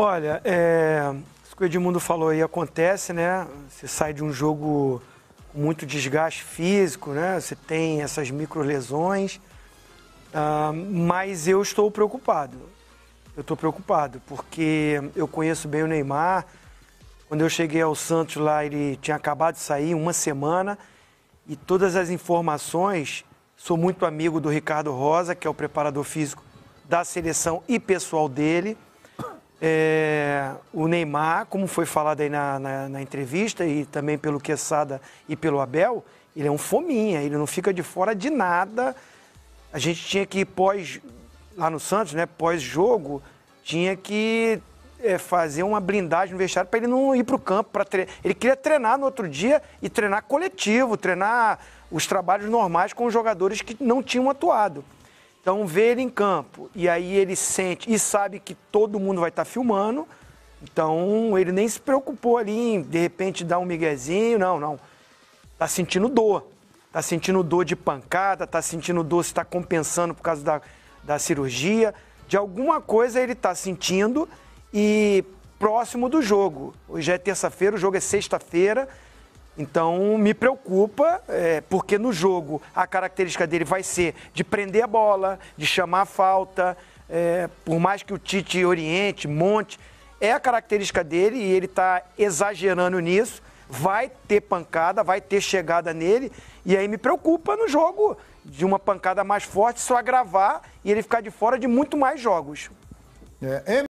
Olha, é, isso que o Edmundo falou aí acontece, né? Você sai de um jogo com muito desgaste físico, né? Você tem essas micro lesões, ah, mas eu estou preocupado. Eu estou preocupado porque eu conheço bem o Neymar. Quando eu cheguei ao Santos lá, ele tinha acabado de sair uma semana e todas as informações. Sou muito amigo do Ricardo Rosa, que é o preparador físico da seleção e pessoal dele. É, o Neymar, como foi falado aí na, na, na entrevista e também pelo Quesada e pelo Abel, ele é um fominha, ele não fica de fora de nada. A gente tinha que, pós, lá no Santos, né, pós-jogo, tinha que é, fazer uma blindagem no vestiário para ele não ir para o campo. tre... Ele queria treinar no outro dia e treinar coletivo, treinar os trabalhos normais com os jogadores que não tinham atuado. Então, vê ele em campo e aí ele sente e sabe que todo mundo vai estar tá filmando. Então, ele nem se preocupou ali em, de repente, dar um miguezinho, não, não. Tá sentindo dor. Tá sentindo dor de pancada, tá sentindo dor se está compensando por causa da, da cirurgia. De alguma coisa ele tá sentindo e próximo do jogo. Hoje é terça-feira, o jogo é sexta-feira. Então me preocupa, é, porque no jogo a característica dele vai ser de prender a bola, de chamar a falta, é, por mais que o Tite oriente, monte, é a característica dele e ele está exagerando nisso. Vai ter pancada, vai ter chegada nele, e aí me preocupa no jogo de uma pancada mais forte, só agravar e ele ficar de fora de muito mais jogos. É,